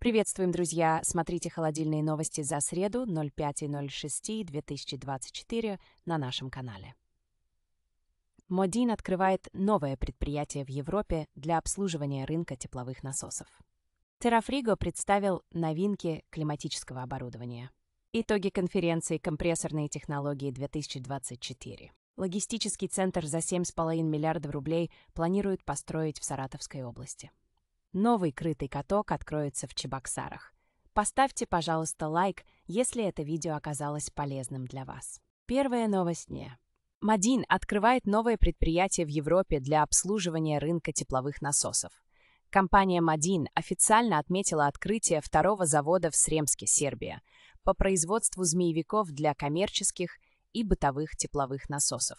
Приветствуем, друзья! Смотрите холодильные новости за среду 05.06.2024 на нашем канале. Модин открывает новое предприятие в Европе для обслуживания рынка тепловых насосов. Террафриго представил новинки климатического оборудования. Итоги конференции «Компрессорные технологии-2024». Логистический центр за 7,5 миллиардов рублей планируют построить в Саратовской области. Новый крытый каток откроется в Чебоксарах. Поставьте, пожалуйста, лайк, если это видео оказалось полезным для вас. Первая новость дня. Мадин открывает новое предприятие в Европе для обслуживания рынка тепловых насосов. Компания Мадин официально отметила открытие второго завода в Сремске, Сербия, по производству змеевиков для коммерческих и бытовых тепловых насосов.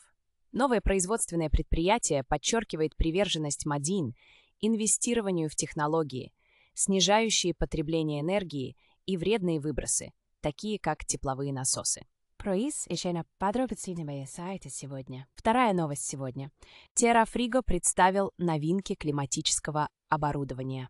Новое производственное предприятие подчеркивает приверженность Мадин инвестированию в технологии, снижающие потребление энергии и вредные выбросы, такие как тепловые насосы. Про ИС еще на подробительном сайте сегодня. Вторая новость сегодня. Террафриго представил новинки климатического оборудования.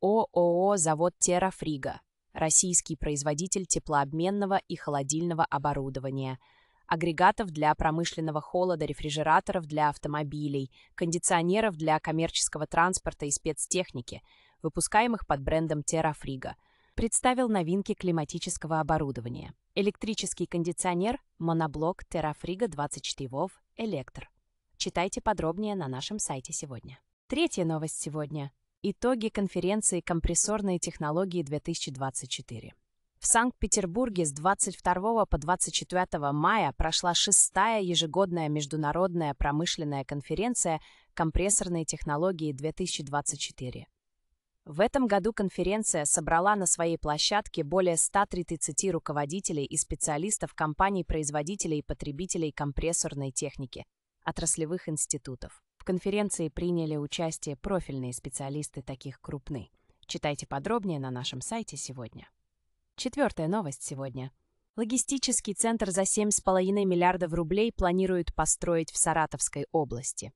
ООО «Завод Террафриго» – российский производитель теплообменного и холодильного оборудования – агрегатов для промышленного холода, рефрижераторов для автомобилей, кондиционеров для коммерческого транспорта и спецтехники, выпускаемых под брендом Terrafrigo, представил новинки климатического оборудования. Электрический кондиционер, моноблок Terrafrigo 24 вов, электр. Читайте подробнее на нашем сайте сегодня. Третья новость сегодня. Итоги конференции «Компрессорные технологии 2024». В Санкт-Петербурге с 22 по 24 мая прошла шестая ежегодная международная промышленная конференция «Компрессорные технологии-2024». В этом году конференция собрала на своей площадке более 130 руководителей и специалистов компаний-производителей и потребителей компрессорной техники, отраслевых институтов. В конференции приняли участие профильные специалисты таких крупных. Читайте подробнее на нашем сайте сегодня. Четвертая новость сегодня. Логистический центр за 7,5 миллиардов рублей планируют построить в Саратовской области.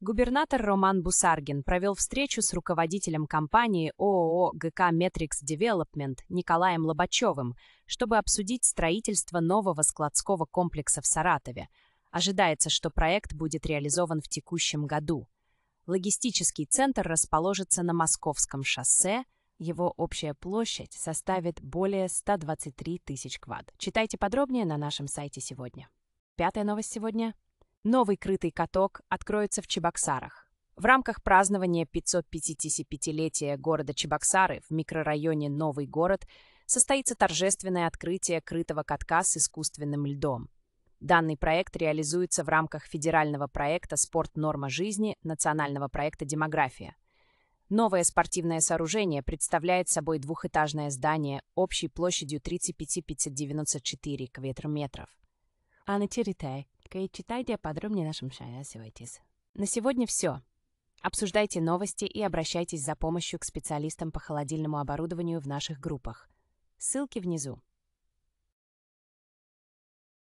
Губернатор Роман Бусаргин провел встречу с руководителем компании ООО «ГК Метрикс Девелопмент» Николаем Лобачевым, чтобы обсудить строительство нового складского комплекса в Саратове. Ожидается, что проект будет реализован в текущем году. Логистический центр расположится на Московском шоссе – его общая площадь составит более 123 тысяч квад. Читайте подробнее на нашем сайте сегодня. Пятая новость сегодня. Новый крытый каток откроется в Чебоксарах. В рамках празднования 555-летия города Чебоксары в микрорайоне Новый город состоится торжественное открытие крытого катка с искусственным льдом. Данный проект реализуется в рамках федерального проекта «Спорт. Норма жизни» национального проекта «Демография». Новое спортивное сооружение представляет собой двухэтажное здание общей площадью 35-594 квадратметров. А на территории, читайте подробнее нашим шайнасивайтесь. На сегодня все. Обсуждайте новости и обращайтесь за помощью к специалистам по холодильному оборудованию в наших группах. Ссылки внизу.